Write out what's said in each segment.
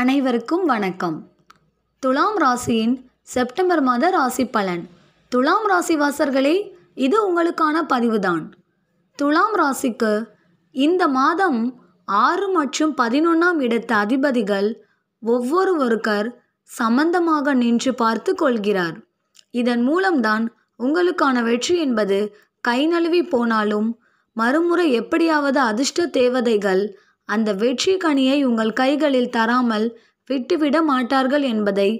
அனைவருக்கும் வணக்கம் துலாம் ராசியின் செப்டம்பர் மாத ராசி பலன் துலாம் ராசி வாசர்களே இது உங்களுக்கான பதிவுதான் துலாம் ராசிக்கு இந்த மாதம் ஆறு மற்றும் பதினொன்றாம் இடத்த அதிபதிகள் ஒவ்வொருவருக்கர் சம்பந்தமாக நின்று பார்த்து கொள்கிறார் இதன் மூலம்தான் உங்களுக்கான வெற்றி என்பது கை நழுவி போனாலும் மறுமுறை எப்படியாவது அதிர்ஷ்ட தேவதைகள் அந்த வெற்றி கனியை உங்கள் கைகளில் தராமல் விட்டுவிட மாட்டார்கள் என்பதை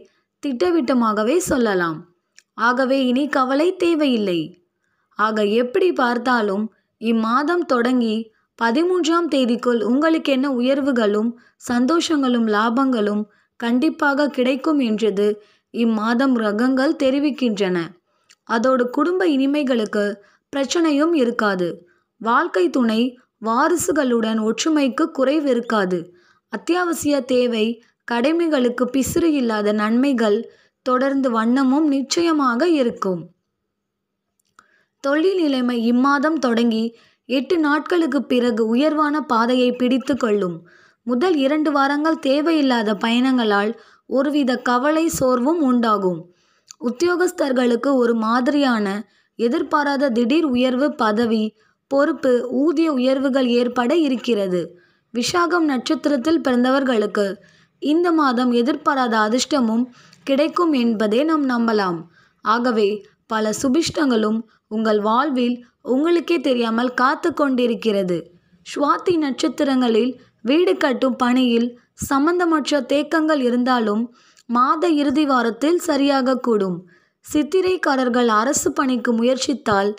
திட்டவிட்டமாகவே சொல்லலாம் ஆகவே இனி கவலை தேவையில்லை ஆக எப்படி பார்த்தாலும் இம்மாதம் தொடங்கி பதிமூன்றாம் தேதிக்குள் உங்களுக்கென்ன உயர்வுகளும் சந்தோஷங்களும் லாபங்களும் கண்டிப்பாக கிடைக்கும் என்றது இம்மாதம் ரகங்கள் தெரிவிக்கின்றன அதோடு குடும்ப இனிமைகளுக்கு பிரச்சனையும் இருக்காது வாழ்க்கை துணை வாரிசுகளுடன் ஒற்றுமைக்கு குறைவிருக்காது. அத்தியாவசிய தேவை கடமைகளுக்கு பிசிறு இல்லாத நன்மைகள் தொடர்ந்து வண்ணமும் நிச்சயமாக இருக்கும். தொழில் நிலைமை இம்மாதம் தொடங்கி எட்டு நாட்களுக்குப் பிறகு உயர்வான பாதையை பிடித்து கொள்ளும். முதல் இரண்டு வாரங்கள் தேவையில்லாத பயணங்களால் ஒருவித கவலை சோர்வும் உண்டாகும். உத்தியோகஸ்தர்களுக்கு ஒரு மாதிரியான எதிர்பாராத திடீர் உயர்வு பதவி பொறுப்பு ஊதிய உயர்வுகள் ஏற்பட இருக்கிறது விசாகம் நட்சத்திரத்தில் பிறந்தவர்களுக்கு இந்த மாதம் எதிர்பாராத அதிர்ஷ்டமும் கிடைக்கும் என்பதை நாம் நம்பலாம் ஆகவே பல சுபிஷ்டங்களும் உங்கள் வாழ்வில் உங்களுக்கே தெரியாமல் காத்து கொண்டிருக்கிறது சுவாதி நட்சத்திரங்களில் வீடு கட்டும் பணியில் சம்பந்தமற்ற தேக்கங்கள் இருந்தாலும் மாத இறுதி வாரத்தில் சரியாக கூடும் சித்திரைக்காரர்கள் அரசு பணிக்கு முயற்சித்தால்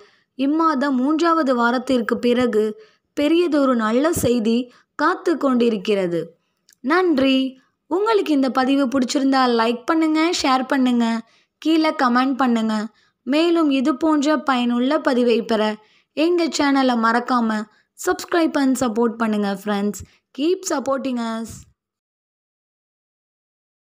இம்மாதம் மூன்றாவது வாரத்திற்கு பிறகு பெரியதொரு நல்ல செய்தி காத்து கொண்டிருக்கிறது நன்றி உங்களுக்கு இந்த பதிவு பிடிச்சிருந்தா லைக் பண்ணுங்க ஷேர் பண்ணுங்க கீழே கமெண்ட் பண்ணுங்க மேலும் இது போன்ற பயனுள்ள பதிவை பெற எங்கள் சேனலை மறக்காமல் சப்ஸ்கிரைப் அண்ட் சப்போர்ட் பண்ணுங்கள் ஃப்ரெண்ட்ஸ் கீப் சப்போர்ட்டிங் அஸ்